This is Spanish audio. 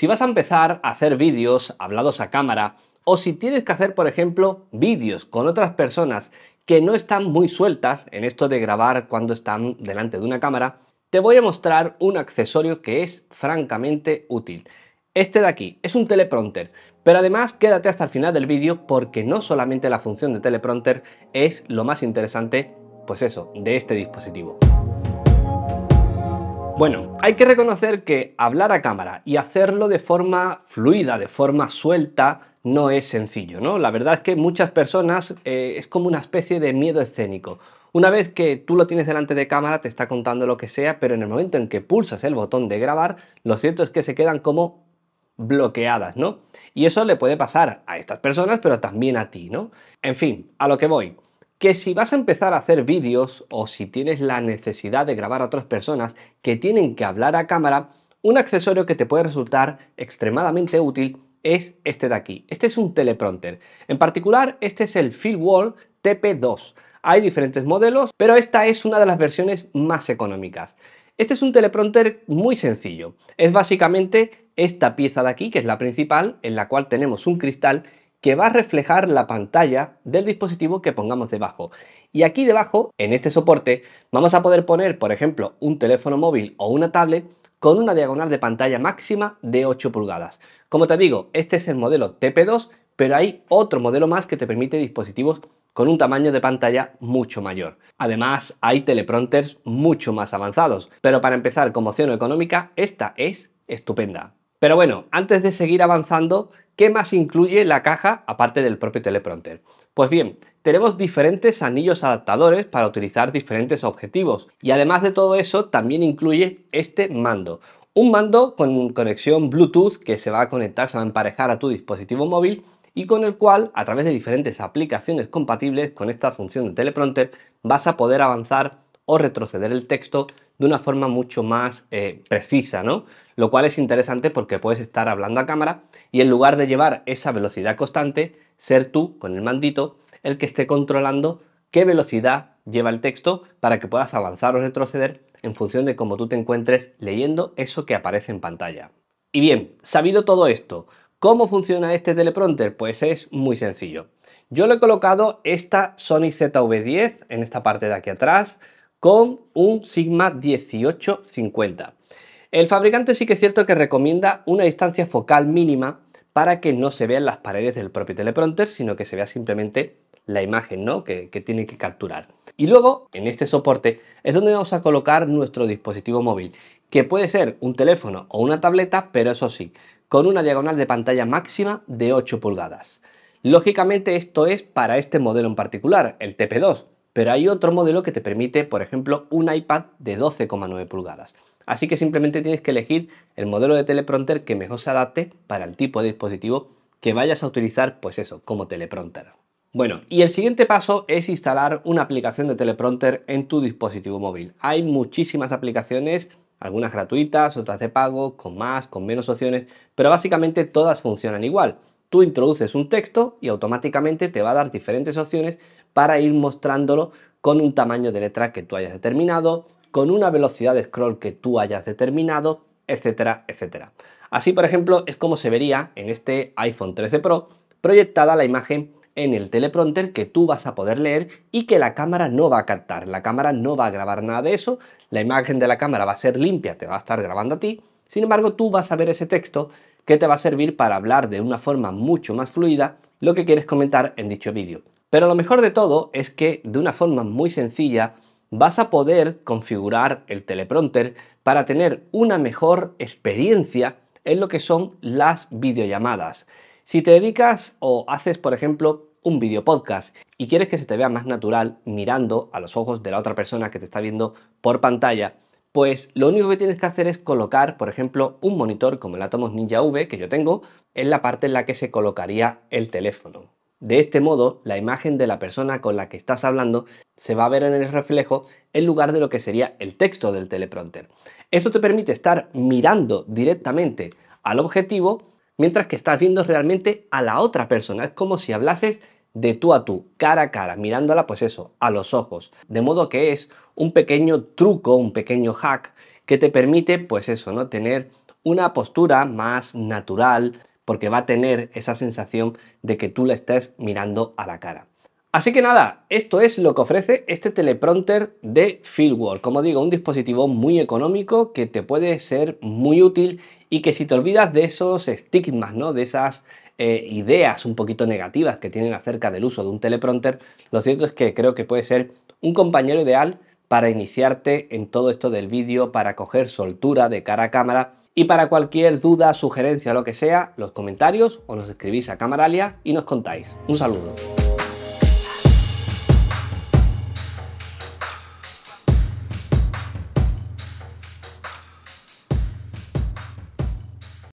Si vas a empezar a hacer vídeos hablados a cámara o si tienes que hacer, por ejemplo, vídeos con otras personas que no están muy sueltas en esto de grabar cuando están delante de una cámara, te voy a mostrar un accesorio que es francamente útil. Este de aquí es un teleprompter, pero además quédate hasta el final del vídeo porque no solamente la función de teleprompter es lo más interesante, pues eso, de este dispositivo. Bueno, hay que reconocer que hablar a cámara y hacerlo de forma fluida, de forma suelta, no es sencillo, ¿no? La verdad es que muchas personas eh, es como una especie de miedo escénico. Una vez que tú lo tienes delante de cámara, te está contando lo que sea, pero en el momento en que pulsas el botón de grabar, lo cierto es que se quedan como bloqueadas, ¿no? Y eso le puede pasar a estas personas, pero también a ti, ¿no? En fin, a lo que voy que si vas a empezar a hacer vídeos o si tienes la necesidad de grabar a otras personas que tienen que hablar a cámara, un accesorio que te puede resultar extremadamente útil es este de aquí. Este es un teleprompter. En particular, este es el Fieldwall TP2. Hay diferentes modelos, pero esta es una de las versiones más económicas. Este es un teleprompter muy sencillo. Es básicamente esta pieza de aquí, que es la principal, en la cual tenemos un cristal que va a reflejar la pantalla del dispositivo que pongamos debajo. Y aquí debajo, en este soporte, vamos a poder poner, por ejemplo, un teléfono móvil o una tablet con una diagonal de pantalla máxima de 8 pulgadas. Como te digo, este es el modelo TP2, pero hay otro modelo más que te permite dispositivos con un tamaño de pantalla mucho mayor. Además, hay teleprompters mucho más avanzados, pero para empezar como opción económica, esta es estupenda. Pero bueno, antes de seguir avanzando, ¿qué más incluye la caja aparte del propio teleprompter? Pues bien, tenemos diferentes anillos adaptadores para utilizar diferentes objetivos y además de todo eso también incluye este mando. Un mando con conexión Bluetooth que se va a conectar, se va a emparejar a tu dispositivo móvil y con el cual a través de diferentes aplicaciones compatibles con esta función de teleprompter vas a poder avanzar o retroceder el texto de una forma mucho más eh, precisa, ¿no? Lo cual es interesante porque puedes estar hablando a cámara y en lugar de llevar esa velocidad constante, ser tú, con el mandito, el que esté controlando qué velocidad lleva el texto para que puedas avanzar o retroceder en función de cómo tú te encuentres leyendo eso que aparece en pantalla. Y bien, sabido todo esto, ¿cómo funciona este teleprompter? Pues es muy sencillo. Yo le he colocado esta Sony ZV10 en esta parte de aquí atrás, con un Sigma 1850. El fabricante sí que es cierto que recomienda una distancia focal mínima para que no se vean las paredes del propio teleprompter, sino que se vea simplemente la imagen ¿no? que, que tiene que capturar. Y luego, en este soporte, es donde vamos a colocar nuestro dispositivo móvil, que puede ser un teléfono o una tableta, pero eso sí, con una diagonal de pantalla máxima de 8 pulgadas. Lógicamente esto es para este modelo en particular, el TP2, pero hay otro modelo que te permite, por ejemplo, un iPad de 12,9 pulgadas. Así que simplemente tienes que elegir el modelo de teleprompter que mejor se adapte para el tipo de dispositivo que vayas a utilizar, pues eso, como teleprompter. Bueno, y el siguiente paso es instalar una aplicación de teleprompter en tu dispositivo móvil. Hay muchísimas aplicaciones, algunas gratuitas, otras de pago, con más, con menos opciones, pero básicamente todas funcionan igual tú introduces un texto y automáticamente te va a dar diferentes opciones para ir mostrándolo con un tamaño de letra que tú hayas determinado, con una velocidad de scroll que tú hayas determinado, etcétera, etcétera. Así, por ejemplo, es como se vería en este iPhone 13 Pro proyectada la imagen en el teleprompter que tú vas a poder leer y que la cámara no va a captar. La cámara no va a grabar nada de eso, la imagen de la cámara va a ser limpia, te va a estar grabando a ti sin embargo, tú vas a ver ese texto que te va a servir para hablar de una forma mucho más fluida lo que quieres comentar en dicho vídeo. Pero lo mejor de todo es que de una forma muy sencilla vas a poder configurar el teleprompter para tener una mejor experiencia en lo que son las videollamadas. Si te dedicas o haces, por ejemplo, un video podcast y quieres que se te vea más natural mirando a los ojos de la otra persona que te está viendo por pantalla, pues lo único que tienes que hacer es colocar, por ejemplo, un monitor como el Atomos Ninja V que yo tengo, en la parte en la que se colocaría el teléfono. De este modo, la imagen de la persona con la que estás hablando se va a ver en el reflejo en lugar de lo que sería el texto del teleprompter. Eso te permite estar mirando directamente al objetivo mientras que estás viendo realmente a la otra persona. Es como si hablases de tú a tú, cara a cara, mirándola pues eso, a los ojos. De modo que es un pequeño truco, un pequeño hack que te permite, pues eso, ¿no? Tener una postura más natural porque va a tener esa sensación de que tú la estás mirando a la cara. Así que nada, esto es lo que ofrece este teleprompter de Fieldwork. Como digo, un dispositivo muy económico que te puede ser muy útil y que si te olvidas de esos estigmas, ¿no? De esas eh, ideas un poquito negativas que tienen acerca del uso de un teleprompter, lo cierto es que creo que puede ser un compañero ideal para iniciarte en todo esto del vídeo, para coger soltura de cara a cámara. Y para cualquier duda, sugerencia o lo que sea, los comentarios o nos escribís a Camaralia y nos contáis. Un saludo.